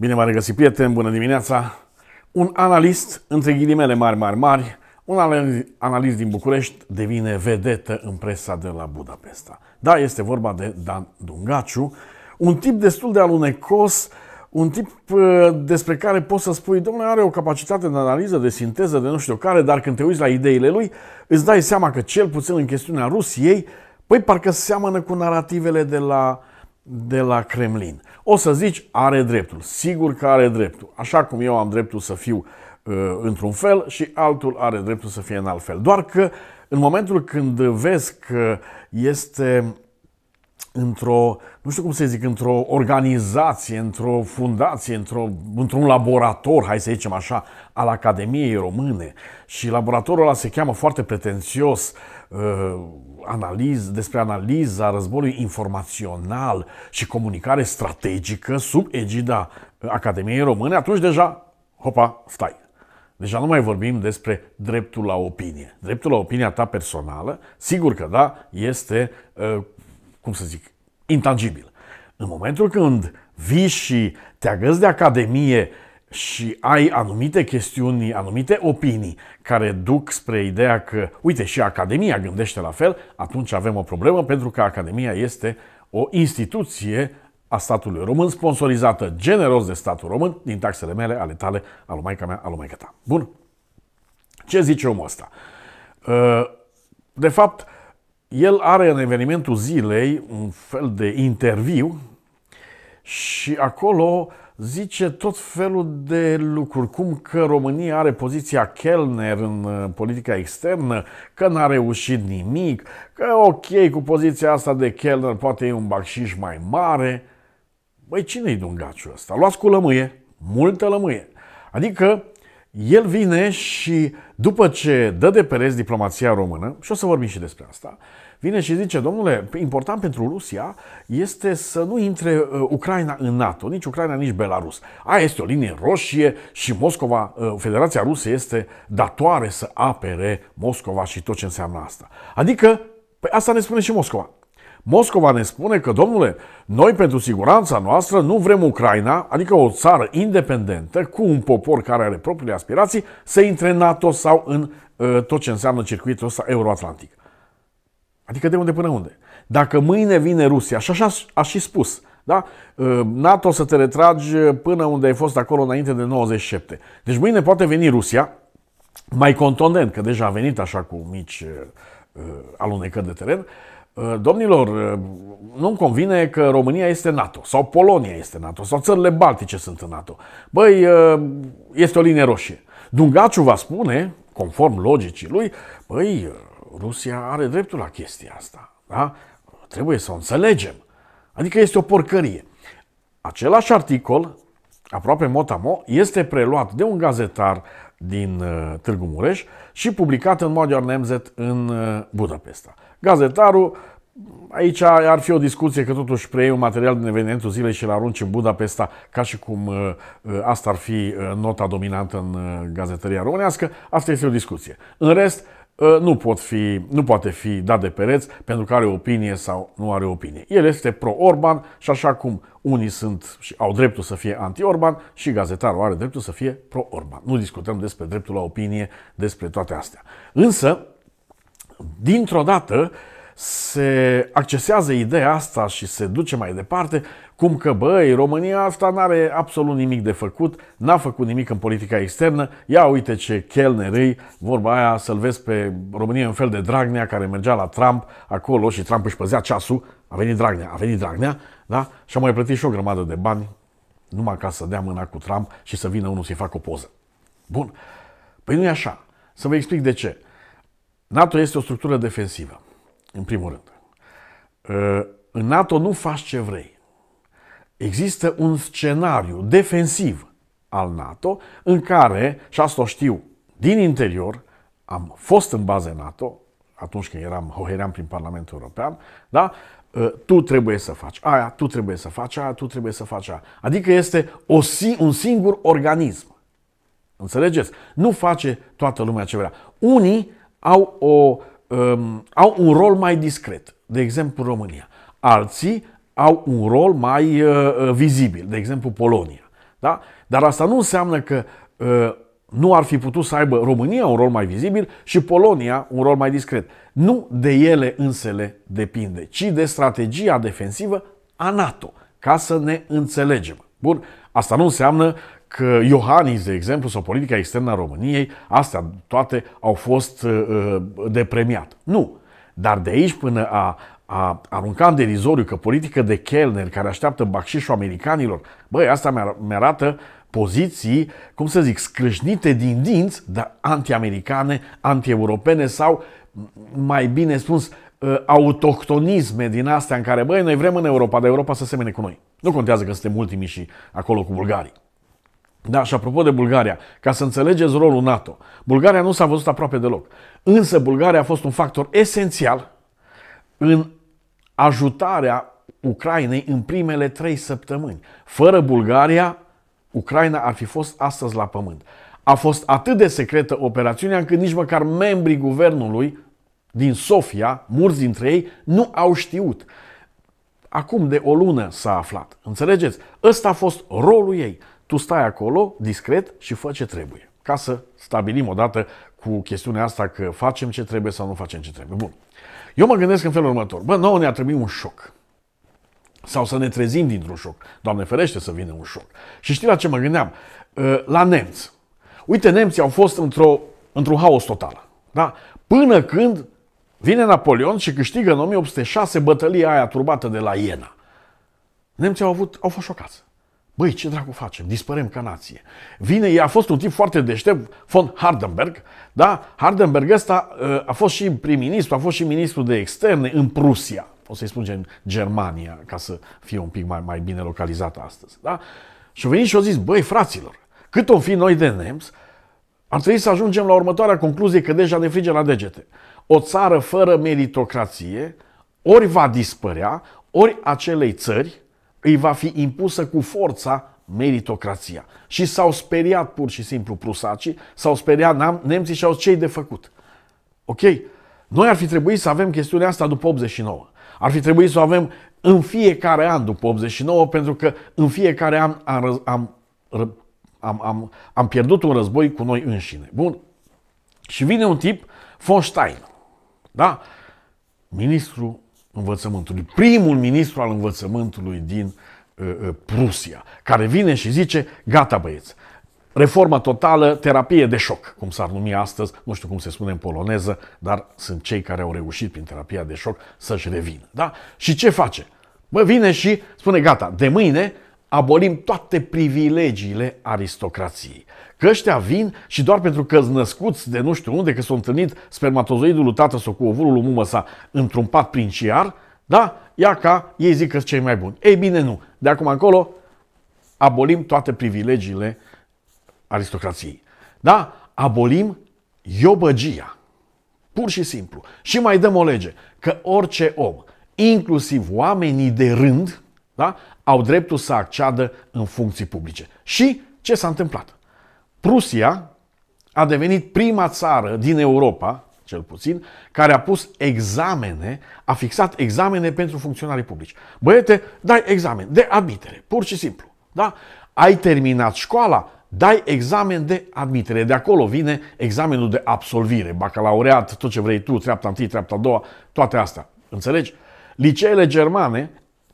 Bine v-am regăsit, prieteni, bună dimineața! Un analist, între ghilimele mari, mari, mari, un analist din București devine vedetă în presa de la Budapesta. Da, este vorba de Dan Dungaciu, un tip destul de alunecos, un tip uh, despre care poți să spui, domnule, are o capacitate de analiză, de sinteză, de nu știu care, dar când te uiți la ideile lui, îți dai seama că cel puțin în chestiunea Rusiei, păi parcă seamănă cu narativele de la de la Kremlin. O să zici, are dreptul. Sigur că are dreptul. Așa cum eu am dreptul să fiu uh, într-un fel și altul are dreptul să fie în alt fel. Doar că în momentul când vezi că este într-o, nu știu cum să zic, într-o organizație, într-o fundație, într-o, într-un laborator, hai să zicem așa, al Academiei Române. Și laboratorul ăla se cheamă foarte pretențios uh, analiz, despre analiza războiului informațional și comunicare strategică sub egida uh, Academiei Române, atunci deja, hopa, stai. Deja nu mai vorbim despre dreptul la opinie. Dreptul la opinia ta personală, sigur că da, este uh, cum să zic, intangibil. În momentul când vii și te agăzi de academie și ai anumite chestiuni, anumite opinii care duc spre ideea că, uite, și Academia gândește la fel, atunci avem o problemă pentru că Academia este o instituție a statului român, sponsorizată generos de statul român, din taxele mele, ale tale, al maica mea, al maica ta. Bun? Ce zice omul ăsta? Ă, de fapt, el are în evenimentul zilei un fel de interviu și acolo zice tot felul de lucruri, cum că România are poziția Kellner în uh, politica externă, că n-a reușit nimic, că ok, cu poziția asta de Kellner poate e un bacșiș mai mare. Băi, cine-i dungaciul ăsta? Luați cu lămâie, multă lămâie. Adică el vine și după ce dă de pereți diplomația română, și o să vorbim și despre asta, vine și zice, domnule, important pentru Rusia este să nu intre uh, Ucraina în NATO, nici Ucraina, nici Belarus. Aia este o linie roșie și Moscova, uh, Federația Rusă este datoare să apere Moscova și tot ce înseamnă asta. Adică, păi asta ne spune și Moscova. Moscova ne spune că, domnule, noi pentru siguranța noastră nu vrem Ucraina, adică o țară independentă, cu un popor care are propriile aspirații, să intre în NATO sau în uh, tot ce înseamnă circuitul ăsta euroatlantic. Adică de unde până unde? Dacă mâine vine Rusia, și așa a și spus, da? Uh, NATO să te retragi până unde ai fost acolo înainte de 97. Deci mâine poate veni Rusia, mai contondent, că deja a venit așa cu mici uh, uh alunecări de teren, Uh, domnilor, uh, nu-mi convine că România este NATO sau Polonia este NATO sau țările baltice sunt în NATO. Băi, uh, este o linie roșie. Dungaciu va spune, conform logicii lui, băi, Rusia are dreptul la chestia asta. Da? Trebuie să o înțelegem. Adică este o porcărie. Același articol, aproape motamo, este preluat de un gazetar din Târgu Mureș și publicat în Magyar Nemzet în Budapesta. Gazetarul, aici ar fi o discuție că totuși preiei un material din evenimentul zilei și îl arunci în Budapesta ca și cum uh, uh, asta ar fi uh, nota dominantă în gazetăria românească. Asta este o discuție. În rest, nu, pot fi, nu poate fi dat de pereți pentru că are opinie sau nu are opinie. El este pro-Orban și așa cum unii sunt și au dreptul să fie anti-Orban și gazetarul are dreptul să fie pro-Orban. Nu discutăm despre dreptul la opinie, despre toate astea. Însă, dintr-o dată se accesează ideea asta și se duce mai departe, cum că, băi, România asta nu are absolut nimic de făcut, n-a făcut nimic în politica externă, ia uite ce chelnerii, vorba aia, să-l vezi pe România un fel de Dragnea care mergea la Trump acolo și Trump își păzea ceasul, a venit Dragnea, a venit Dragnea, da? Și a mai plătit și o grămadă de bani numai ca să dea mâna cu Trump și să vină unul să-i facă o poză. Bun. Păi nu e așa. Să vă explic de ce. NATO este o structură defensivă, în primul rând. Ă, în NATO nu faci ce vrei. Există un scenariu defensiv al NATO în care, și asta o știu din interior, am fost în baze NATO atunci când eram, hoheream prin Parlamentul European, da? Ă, tu trebuie să faci aia, tu trebuie să faci aia, tu trebuie să faci aia. Adică este o, un singur organism. Înțelegeți? Nu face toată lumea ce vrea. Unii au, o, um, au un rol mai discret, de exemplu România. Alții au un rol mai uh, uh, vizibil, de exemplu Polonia. Da? Dar asta nu înseamnă că uh, nu ar fi putut să aibă România un rol mai vizibil și Polonia un rol mai discret. Nu de ele însele depinde, ci de strategia defensivă a NATO, ca să ne înțelegem. Bun, asta nu înseamnă că Iohannis, de exemplu, sau politica externă a României, astea toate au fost uh, uh, depremiat. Nu. Dar de aici până a, a arunca în derizoriu că politică de Kellner care așteaptă bacșișul americanilor, băi, asta mi-arată poziții, cum să zic, scrâșnite din dinți, dar anti-americane, anti-europene sau, mai bine spus, uh, autohtonisme din astea în care, băi, noi vrem în Europa, dar Europa să semene cu noi. Nu contează că suntem ultimii și acolo cu bulgarii. Da, și apropo de Bulgaria, ca să înțelegeți rolul NATO, Bulgaria nu s-a văzut aproape deloc. Însă Bulgaria a fost un factor esențial în ajutarea Ucrainei în primele trei săptămâni. Fără Bulgaria, Ucraina ar fi fost astăzi la pământ. A fost atât de secretă operațiunea încât nici măcar membrii guvernului din Sofia, mulți dintre ei, nu au știut. Acum de o lună s-a aflat. Înțelegeți? Ăsta a fost rolul ei tu stai acolo, discret, și fă ce trebuie. Ca să stabilim odată cu chestiunea asta că facem ce trebuie sau nu facem ce trebuie. Bun. Eu mă gândesc în felul următor. Bă, nouă ne-a trebuit un șoc. Sau să ne trezim dintr-un șoc. Doamne ferește să vină un șoc. Și știi la ce mă gândeam? Ă, la nemți. Uite, nemții au fost într-o, într-un haos total. Da? Până când vine Napoleon și câștigă în 1806 bătălia aia turbată de la Iena. Nemții au, avut, au fost șocați. Băi, ce dracu facem? Dispărem ca nație. Vine, a fost un tip foarte deștept, von Hardenberg, da? Hardenberg ăsta ă, a fost și prim-ministru, a fost și ministru de externe în Prusia. O să-i spunem Germania, ca să fie un pic mai, mai bine localizată astăzi, da? Și au venit și au zis, băi, fraților, cât o fi noi de nemți, ar trebui să ajungem la următoarea concluzie că deja ne frige la degete. O țară fără meritocrație ori va dispărea, ori acelei țări, îi va fi impusă cu forța meritocrația. Și s-au speriat pur și simplu prusacii, s-au speriat nemții și au cei de făcut. Ok? Noi ar fi trebuit să avem chestiunea asta după 89. Ar fi trebuit să o avem în fiecare an după 89, pentru că în fiecare an am, am, am, am, am pierdut un război cu noi înșine. Bun. Și vine un tip, von Stein, da? ministru învățământului, primul ministru al învățământului din uh, uh, Prusia, care vine și zice, gata băieți, reforma totală, terapie de șoc, cum s-ar numi astăzi, nu știu cum se spune în poloneză, dar sunt cei care au reușit prin terapia de șoc să-și revină. Da? Și ce face? Bă, vine și spune, gata, de mâine abolim toate privilegiile aristocrației. Că ăștia vin și doar pentru că născuți de nu știu unde, că s au întâlnit spermatozoidul lui tată sau cu ovulul lui mumă sa într-un pat princiar, da, ia ca ei zic că sunt cei mai buni. Ei bine, nu. De acum încolo abolim toate privilegiile aristocrației. Da, abolim iobăgia. Pur și simplu. Și mai dăm o lege că orice om, inclusiv oamenii de rând, da? au dreptul să acceadă în funcții publice. Și ce s-a întâmplat? Prusia a devenit prima țară din Europa, cel puțin, care a pus examene, a fixat examene pentru funcționarii publici. Băiete, dai examen de admitere, pur și simplu. Da? Ai terminat școala, dai examen de admitere. De acolo vine examenul de absolvire, bacalaureat, tot ce vrei tu, treapta întâi, treapta a doua, toate astea. Înțelegi? Liceele germane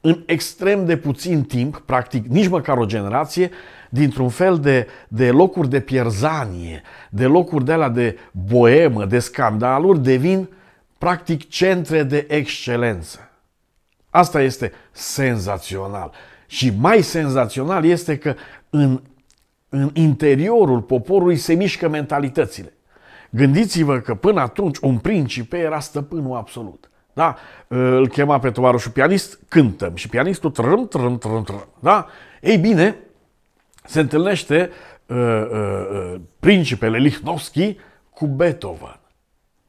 în extrem de puțin timp, practic nici măcar o generație, dintr-un fel de, de locuri de pierzanie, de locuri de alea de boemă, de scandaluri, devin practic centre de excelență. Asta este senzațional. Și mai senzațional este că în, în interiorul poporului se mișcă mentalitățile. Gândiți-vă că până atunci un principe era stăpânul absolut. Da? Ă, îl chema pe tovarășul pianist, cântăm și pianistul trăm, trăm, trăm, trăm. Da? Ei bine, se întâlnește uh, uh, principele Lichnowski cu Beethoven.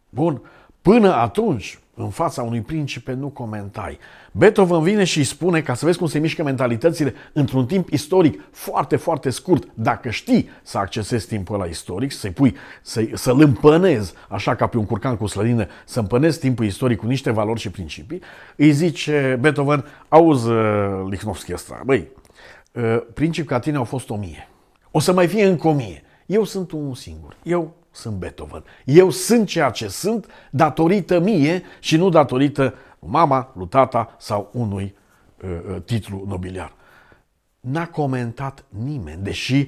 Bun, până atunci, în fața unui principe nu comentai. Beethoven vine și îi spune, ca să vezi cum se mișcă mentalitățile, într-un timp istoric foarte, foarte scurt, dacă știi să accesezi timpul ăla istoric, să-i pui, să-i, să-l împănezi, așa ca pe un curcan cu slădină, să împănezi timpul istoric cu niște valori și principii, îi zice Beethoven, auzi uh, Lichnowski ăsta, băi, uh, principi ca tine au fost o mie. O să mai fie încă o mie. Eu sunt unul singur. Eu sunt Beethoven. Eu sunt ceea ce sunt datorită mie și nu datorită mama, lui tata sau unui uh, uh titlu nobiliar. N-a comentat nimeni, deși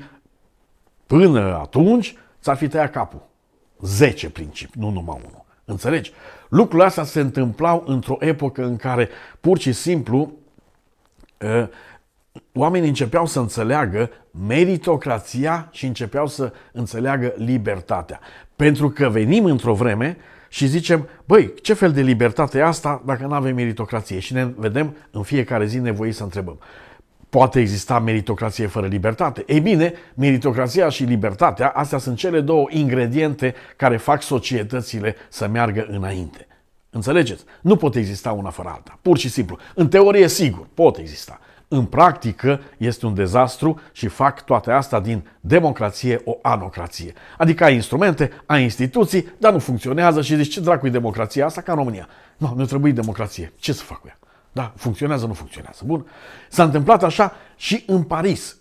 până atunci ți-ar fi tăiat capul. Zece principi, nu numai unul. Înțelegi? Lucrurile astea se întâmplau într-o epocă în care pur și simplu uh, oamenii începeau să înțeleagă meritocrația și începeau să înțeleagă libertatea. Pentru că venim într-o vreme și zicem, băi, ce fel de libertate e asta dacă nu avem meritocrație? Și ne vedem în fiecare zi nevoie să întrebăm. Poate exista meritocrație fără libertate? Ei bine, meritocrația și libertatea, astea sunt cele două ingrediente care fac societățile să meargă înainte. Înțelegeți? Nu pot exista una fără alta, pur și simplu. În teorie, sigur, pot exista în practică este un dezastru și fac toate astea din democrație o anocrație. Adică ai instrumente, ai instituții, dar nu funcționează și zici ce dracu e democrația asta ca în România. Nu, nu trebuie democrație. Ce să fac cu ea? Da, funcționează, nu funcționează. Bun. S-a întâmplat așa și în Paris,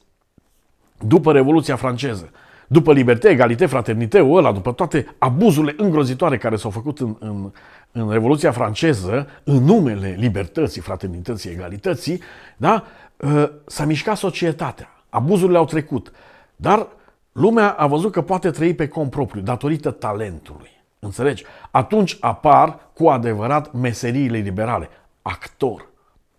după Revoluția franceză după libertate, egalitate, fraternitate, ăla, după toate abuzurile îngrozitoare care s-au făcut în, în, în Revoluția franceză, în numele libertății, fraternității, egalității, da, ă, s-a mișcat societatea. Abuzurile au trecut. Dar lumea a văzut că poate trăi pe cont propriu, datorită talentului. Înțelegi? Atunci apar cu adevărat meseriile liberale. Actor.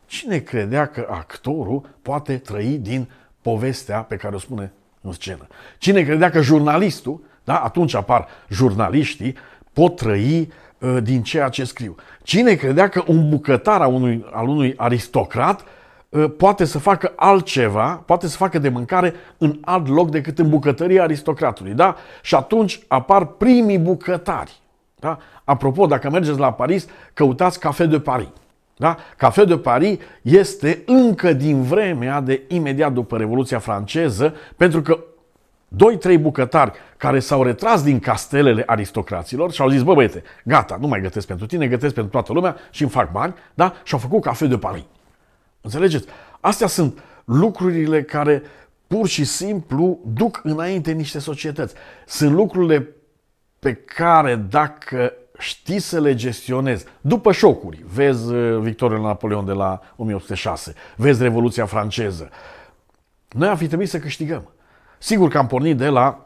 Cine credea că actorul poate trăi din povestea pe care o spune în scenă? Cine credea că jurnalistul, da, atunci apar jurnaliștii, pot trăi uh, Uh, din ceea ce scriu. Cine credea că un bucătar al unui, al unui aristocrat uh, poate să facă altceva, poate să facă de mâncare în alt loc decât în bucătăria aristocratului, da? Și atunci apar primii bucătari, da? Apropo, dacă mergeți la Paris, căutați Café de Paris. Da? Café de Paris este încă din vremea de imediat după Revoluția franceză, pentru că doi-trei bucătari care s-au retras din castelele aristocraților și au zis, bă băiete, gata, nu mai gătesc pentru tine, gătesc pentru toată lumea și îmi fac bani, da? Și au făcut cafe de Paris. Înțelegeți? Astea sunt lucrurile care pur și simplu duc înainte niște societăți. Sunt lucrurile pe care dacă știi să le gestionezi. După șocuri, vezi uh, victoria Napoleon de la 1806, vezi Revoluția franceză. Noi am fi trebuit să câștigăm. Sigur că am pornit de la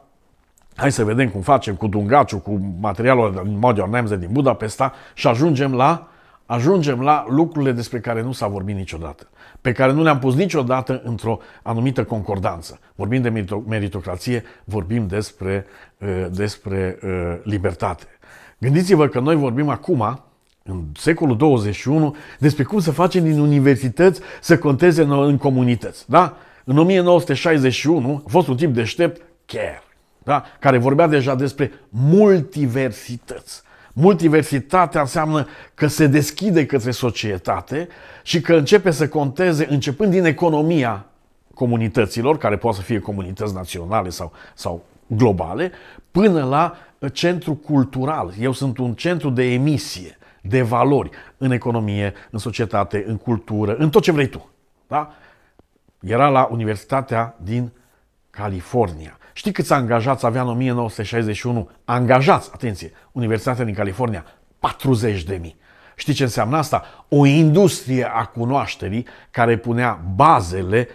hai să vedem cum facem cu Dungaciu, cu materialul din Magyar Nemze din Budapesta și ajungem la, ajungem la lucrurile despre care nu s-a vorbit niciodată, pe care nu le-am pus niciodată într-o anumită concordanță. Vorbim de meritocrație, vorbim despre, uh, despre uh, libertate. Gândiți-vă că noi vorbim acum, în secolul 21, despre cum să facem din universități să conteze în comunități. Da? În 1961 a fost un tip deștept, chiar, da? care vorbea deja despre multiversități. Multiversitatea înseamnă că se deschide către societate și că începe să conteze, începând din economia comunităților, care poate să fie comunități naționale sau, sau globale, până la uh, centru cultural. Eu sunt un centru de emisie, de valori în economie, în societate, în cultură, în tot ce vrei tu. Da? Era la Universitatea din California. Știi câți angajați avea în 1961? Angajați, atenție, Universitatea din California, 40 de mii. Știi ce înseamnă asta? O industrie a cunoașterii care punea bazele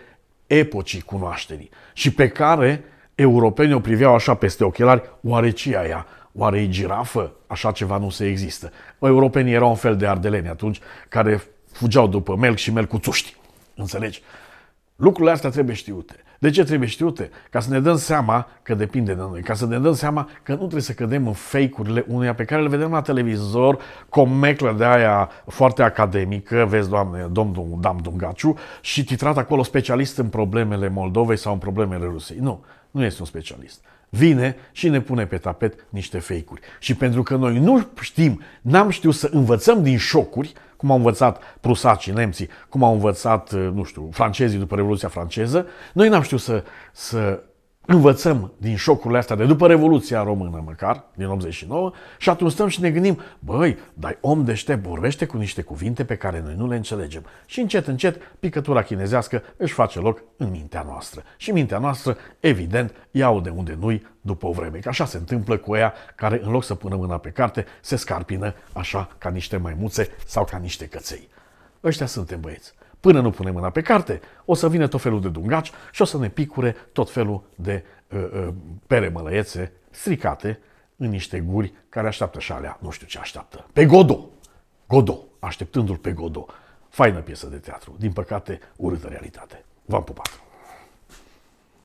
epocii cunoașterii și pe care europenii o priveau așa peste ochelari, oare ce aia? Oare e girafă? Așa ceva nu se există. Europenii erau un fel de ardeleni atunci care fugeau după melc și melcuțuști. Înțelegi? Lucrurile astea trebuie știute. De ce trebuie știute? Ca să ne dăm seama că depinde de noi, ca să ne dăm seama că nu trebuie să cădem în fake-urile uneia pe care le vedem la televizor, meclă de aia foarte academică, vezi, doamne, domnul Dam Dungaciu, și titrat acolo specialist în problemele Moldovei sau în problemele Rusiei. Nu, nu este un specialist vine și ne pune pe tapet niște fake-uri. Și pentru că noi nu știm, n-am știut să învățăm din șocuri, cum au învățat prusacii, nemții, cum au învățat, nu știu, francezii după Revoluția franceză, noi n-am știut să, să învățăm din șocurile astea de după Revoluția Română măcar, din 89, și atunci stăm și ne gândim, băi, dai om deștept, vorbește cu niște cuvinte pe care noi nu le înțelegem. Și încet, încet, picătura chinezească își face loc în mintea noastră. Și mintea noastră, evident, iau de unde noi după o vreme. Că așa se întâmplă cu ea care, în loc să pună mâna pe carte, se scarpină așa ca niște maimuțe sau ca niște căței. Ăștia suntem băieți. Până nu punem mâna pe carte, o să vină tot felul de dungaci și o să ne picure tot felul de uh, uh, pere mălăiețe stricate în niște guri care așteaptă și alea, nu știu ce așteaptă. Pe Godo! Godo! Așteptându-l pe Godo. Faină piesă de teatru. Din păcate, urâtă realitate. V-am pupat!